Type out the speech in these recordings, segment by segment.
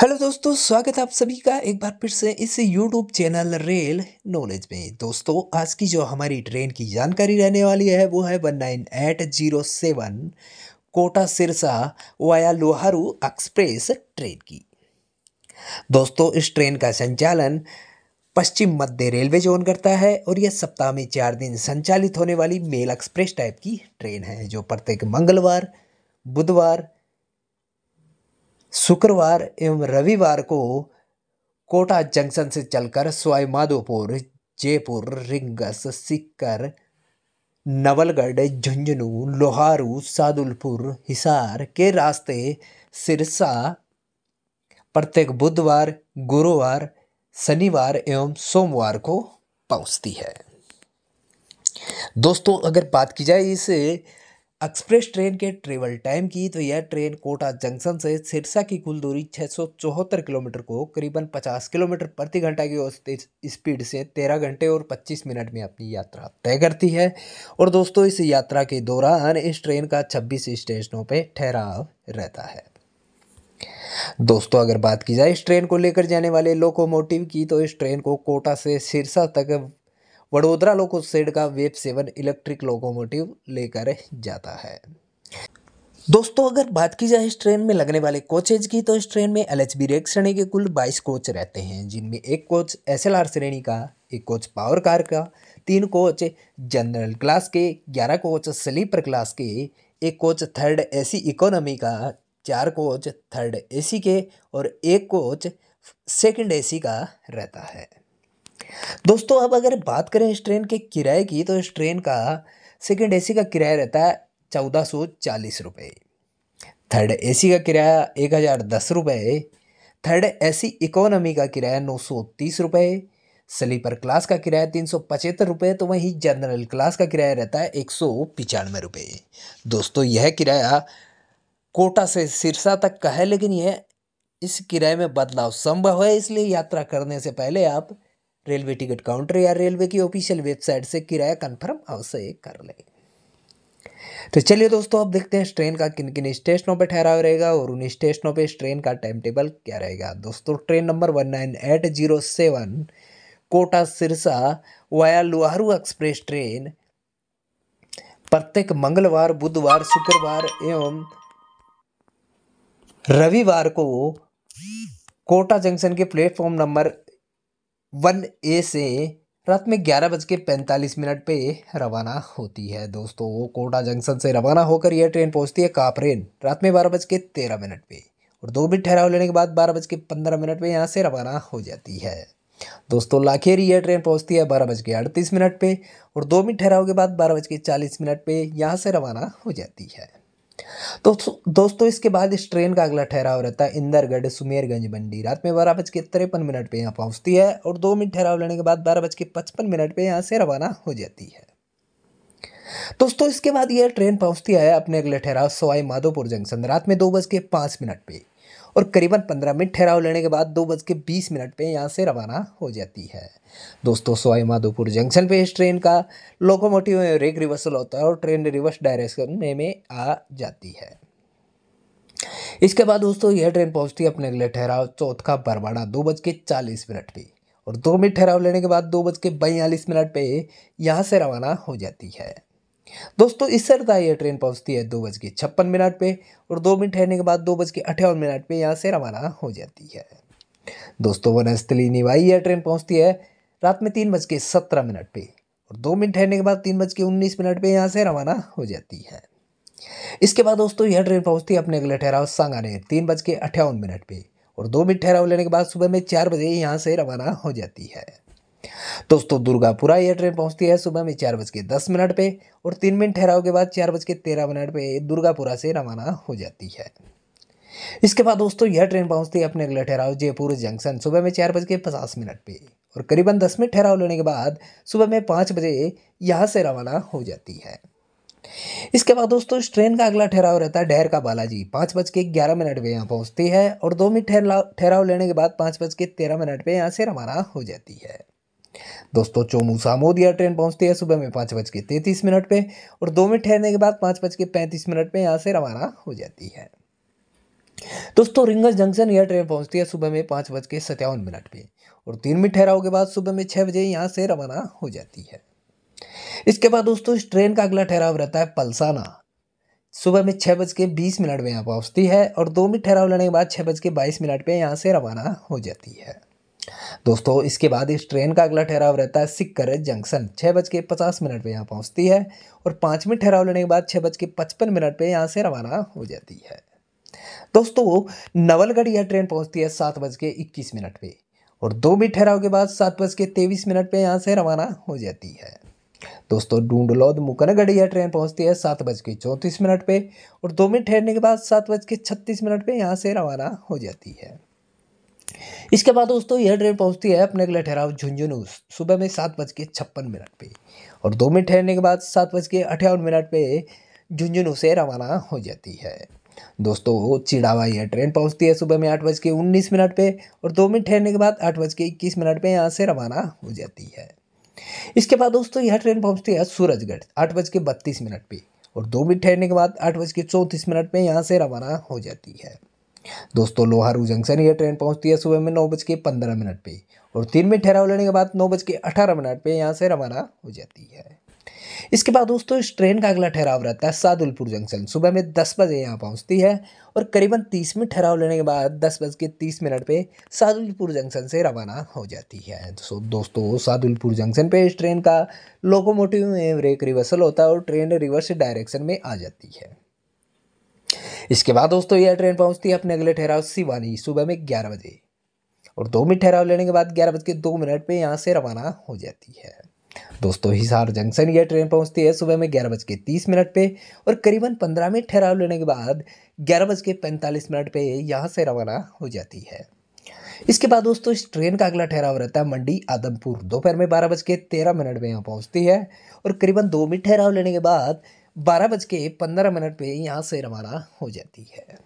hello दोस्तों स्वागत है आप सभी का एक बार फिर से इस यूट्यूब चैनल रेल नॉलेज में दोस्तों आज की जो हमारी ट्रेन की जानकारी रहने वाली है वो है one nine eight zero seven Kota Sirsa via Loharu express train की दोस्तों इस ट्रेन का संचालन पश्चिम मध्य रेलवे जोन करता है और यह सप्ताह में चार दिन संचालित होने वाली मेल एक्सप्रेस टाइप की ट्रेन है जो प्रत्येक मंगलवार बुधवार शुक्रवार एवं रविवार को कोटा जंक्शन से चलकर सवाईमाधोपुर जयपुर रिंगस सिक्कर नवलगढ़ झुंझुनू लोहारू सादुलपुर हिसार के रास्ते सिरसा प्रत्येक बुधवार गुरुवार शनिवार एवं सोमवार को पहुंचती है दोस्तों अगर बात की जाए इस एक्सप्रेस ट्रेन के ट्रेवल टाइम की तो यह ट्रेन कोटा जंक्शन से सिरसा की कुल दूरी छः किलोमीटर को करीबन 50 किलोमीटर प्रति घंटा की औसत स्पीड से 13 घंटे और 25 मिनट में अपनी यात्रा तय करती है और दोस्तों इस यात्रा के दौरान इस ट्रेन का 26 स्टेशनों पर ठहराव रहता है दोस्तों अगर बात की जाए इस ट्रेन को लेकर जाने वाले लोकोमोटिव की तो इस ट्रेन को कोटा से सिरसा तक वडोदरा लोको सेड का वेब सेवन इलेक्ट्रिक लोकोमोटिव लेकर जाता है दोस्तों अगर बात की जाए इस ट्रेन में लगने वाले कोचेज की तो इस ट्रेन में एल एच बी रेक श्रेणी के कुल 22 कोच रहते हैं जिनमें एक कोच एस एल आर श्रेणी का एक कोच पावर कार का तीन कोच जनरल क्लास के ग्यारह कोच स्लीपर क्लास के एक कोच थर्ड एसी इकोनॉमी का चार कोच थर्ड एसी के और एक कोच सेकंड एसी का रहता है दोस्तों अब अगर बात करें इस ट्रेन के किराए की तो इस ट्रेन का सेकेंड ए का किराया रहता है चौदह सौ चालीस रुपये थर्ड ए का किराया एक हज़ार दस रुपये थर्ड ए इकोनॉमी का किराया नौ सौ तीस रुपये स्लीपर क्लास का किराया तीन सौ पचहत्तर रुपये तो वहीं जनरल क्लास का किराया रहता है एक सौ पचानवे रुपये दोस्तों यह किराया कोटा से सिरसा तक का है लेकिन यह इस किराए में बदलाव संभव है इसलिए यात्रा करने से पहले आप रेलवे टिकट काउंटर या रेलवे की ऑफिशियल वेबसाइट से किराया कन्फर्म अवश्य कर लें तो चलिए दोस्तों अब देखते हैं ट्रेन का किन किन स्टेशनों पर ठहराव रहेगा और उन स्टेशनों पर ट्रेन का टाइम टेबल क्या रहेगा दोस्तों train number one nine eight zero seven Kota Sirsa via Loharu express train प्रत्येक मंगलवार बुधवार शुक्रवार एवं रविवार को कोटा जंक्शन के प्लेटफॉर्म नंबर वन ए से रात में ग्यारह बज के पैंतालीस मिनट पे रवाना होती है दोस्तों वो कोटा जंक्शन से रवाना होकर यह ट्रेन पहुंचती है कापरेन रात में बारह बज के तेरह मिनट पे और दो मिनट ठहराव लेने के बाद बारह बज के पंद्रह मिनट पे यहाँ से रवाना हो जाती है दोस्तों लाखेरी यह ट्रेन पहुंचती है बारह बज के अड़तीस मिनट पे और दो मिनट ठहराव के बाद बारह बज के चालीस मिनट पे यहाँ से रवाना हो जाती है तो दोस्तों इसके बाद इस ट्रेन का अगला ठहराव रहता है इंदरगढ़ सुमेरगंज मंडी रात में बारह बज के तिरपन मिनट पर यहाँ पहुँचती है और दो मिनट ठहराव लेने के बाद बारह बज के पचपन मिनट पर यहाँ से रवाना हो जाती है दोस्तों इसके बाद यह ट्रेन पहुंचती है अपने अगले ठहराव सवाई माधोपुर जंक्शन रात में दो बज के पाँच मिनट पर और करीबन पंद्रह मिनट ठहराव लेने के बाद दो बज के बीस मिनट पर यहाँ से रवाना हो जाती है दोस्तों सवाई माधोपुर जंक्शन पे इस ट्रेन का लोकोमोटिव में रेक रिवर्सल होता है और ट्रेन रिवर्स डायरेक्शन में, में आ जाती है इसके बाद दोस्तों यह ट्रेन पहुंचती है अपने अगले ठहराव चौथ का बरवाड़ा दो बज के चालीस मिनट पर और दो मिनट ठहराव लेने के बाद दो बज के बयालीस मिनट पर यहाँ से रवाना हो जाती है दोस्तों इस तो यह ट्रेन पहुंचती है दो बज के छप्पन मिनट पे और दो मिनट ठहरने के बाद दो बज के अठावन मिनट पे यहाँ से रवाना हो जाती है दोस्तों वनस्थली निवाई यह ट्रेन पहुंचती है रात में तीन बज के सत्रह मिनट पे और दो मिनट ठहरने के बाद तीन बज के उन्नीस मिनट पे यहाँ से रवाना हो जाती है इसके बाद दोस्तों यह ट्रेन पहुँचती है अपने अगले ठहराव सांगानेर तीन बज के अठावन मिनट पे और दो मिनट ठहराव लेने के बाद सुबह में चार बजे यहाँ से रवाना हो जाती है दोस्तों दुर्गापुरा ये ट्रेन पहुंचती है सुबह में चार बज के दस मिनट पे और तीन मिनट ठहराव के बाद चार बज के तेरह मिनट पे दुर्गापुरा से रवाना हो जाती है इसके बाद दोस्तों यह ट्रेन पहुंचती है अपने अगले ठहराव जयपुर जंक्शन सुबह में चार बज के पचास मिनट पे और करीबन दस मिनट ठहराव लेने के बाद सुबह में पाँच बजे यहाँ से रवाना हो जाती है इसके बाद दोस्तों इस ट्रेन का अगला ठहराव रहता है डहर का बालाजी पाँच बज के ग्यारह मिनट पर यहाँ पहुँचती है और दो मिनट ठहराव लेने के बाद पाँच बज के तेरह मिनट पर यहाँ से रवाना हो जाती है दोस्तों चोमू सामोदिया ट्रेन पहुंचती है सुबह में पाँच बज के तैंतीस मिनट पे और दो मिनट ठहरने के बाद पाँच बज के पैंतीस मिनट पे यहाँ से रवाना हो जाती है दोस्तों रिंगस जंक्शन यह ट्रेन पहुंचती है सुबह में पाँच बज के सत्तावन मिनट पे और तीन मिनट ठहराव के बाद सुबह में छः बजे यहाँ से रवाना हो जाती है इसके बाद दोस्तों इस ट्रेन का अगला ठहराव रहता है पलसाना सुबह में छः बज के बीस मिनट में यहाँ पहुँचती है और दो मिनट ठहराव लेने के बाद छः बज के बाईस मिनट पर यहाँ से रवाना हो जाती है दोस्तों इसके बाद इस ट्रेन का अगला ठहराव रहता है सिक्कर जंक्शन छः बज के पचास मिनट पर यहाँ पहुँचती है और पाँच मिनट ठहराव लेने के बाद छः बज के पचपन मिनट पर यहाँ से रवाना हो जाती है दोस्तों नवलगढ़ यह ट्रेन पहुँचती है सात बज के इक्कीस मिनट पर और दो मिनट ठहराव के बाद सात बज के तेईस मिनट पर यहाँ से रवाना हो जाती है दोस्तों डूंडलौद मुकनगढ़ यह ट्रेन पहुँचती है सात बज के चौंतीस मिनट पर और दो मिनट ठहरने के बाद सात बज के छत्तीस मिनट पर यहाँ से रवाना हो जाती है इसके बाद दोस्तों यह ट्रेन पहुंचती है अपने अगले ठहराव झुंझुनू सुबह में सात बज के छप्पन मिनट पे और दो मिनट ठहरने के बाद सात बज के अठावन मिनट पे झुंझुनू से रवाना हो जाती है दोस्तों चिड़ावा यह ट्रेन पहुंचती है सुबह में आठ बज के उन्नीस मिनट पे और दो मिनट ठहरने के बाद आठ बज के इक्कीस मिनट पे यहाँ से रवाना हो जाती है इसके बाद दोस्तों यह ट्रेन पहुँचती है सूरजगढ़ आठ बज के बत्तीस मिनट पर और दो मिनट ठहरने के बाद आठ बज के चौंतीस मिनट पर यहाँ से रवाना हो जाती है दोस्तों लोहारू जंक्शन यह ट्रेन पहुंचती है सुबह में नौ बज के पंद्रह मिनट पे और तीन मिनट ठहराव लेने के बाद नौ बज के अठारह मिनट पे यहाँ से रवाना हो जाती है इसके बाद दोस्तों इस ट्रेन का अगला ठहराव रहता है सादुलपुर जंक्शन सुबह में दस बजे यहाँ पहुँचती है और करीबन तीस मिनट ठहराव लेने के बाद दस बज के तीस मिनट पे सादुलपुर जंक्शन से रवाना हो जाती है तो दोस्तों सादुलपुर जंक्शन पे इस ट्रेन का लोकोमोटिव ब्रेक रिवर्सल होता है और ट्रेन रिवर्स डायरेक्शन में आ जाती है इसके बाद दोस्तों यह ट्रेन पहुंचती है अपने अगले ठहराव सिवानी सुबह में ग्यारह बजे और दो मिनट ठहराव लेने के बाद ग्यारह बज के दो मिनट पे यहाँ से रवाना हो जाती है दोस्तों हिसार जंक्शन यह ट्रेन पहुंचती है सुबह में ग्यारह बज के तीस मिनट पे और करीबन पंद्रह मिनट ठहराव लेने के बाद ग्यारह बज के पैंतालीस मिनट पे यहाँ से रवाना हो जाती है इसके बाद दोस्तों इस ट्रेन का अगला ठहराव रहता है मंडी आदमपुर दोपहर में बारह बज के तेरह मिनट में यहाँ पहुँचती है और करीबन दो मिनट ठहराव लेने के बाद बारह बज के पंद्रह मिनट पे यहाँ से रवाना हो जाती है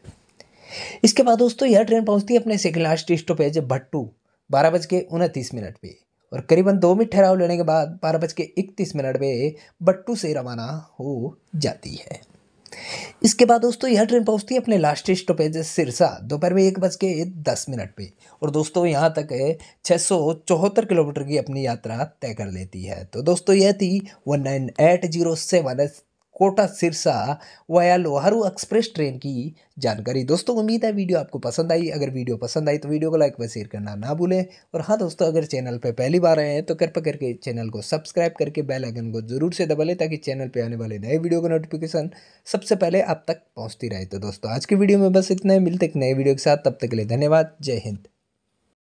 इसके बाद दोस्तों यह ट्रेन पहुँचती है अपने सेकेंड लास्ट स्टॉपेज भट्टू बारह बज के उनतीस मिनट पे और करीबन दो मिनट ठहराव लेने के बाद बारह बज के इकतीस मिनट पे भट्टू से रवाना हो जाती है इसके बाद दोस्तों यह ट्रेन पहुंचती है अपने लास्ट स्टॉपेज सिरसा दोपहर में एक बज के दस मिनट पे और दोस्तों यहाँ तक छः सौ चौहत्तर किलोमीटर की अपनी यात्रा तय कर लेती है तो दोस्तों यह थी one nine eight zero seven Kota Sirsa via Loharu express train की जानकारी दोस्तों उम्मीद है वीडियो आपको पसंद आई अगर वीडियो पसंद आई तो वीडियो को लाइक व शेयर करना ना भूलें और हाँ दोस्तों अगर चैनल पर पहली बार आए हैं तो कृपा करके चैनल को सब्सक्राइब करके बेल आइकन को जरूर से दबा लें ताकि चैनल पर आने वाले नए वीडियो का नोटिफिकेशन सबसे पहले आप तक पहुँचती रहे तो दोस्तों आज की वीडियो में बस इतना ही मिलते एक नए वीडियो के साथ तब तक के लिए धन्यवाद जय हिंद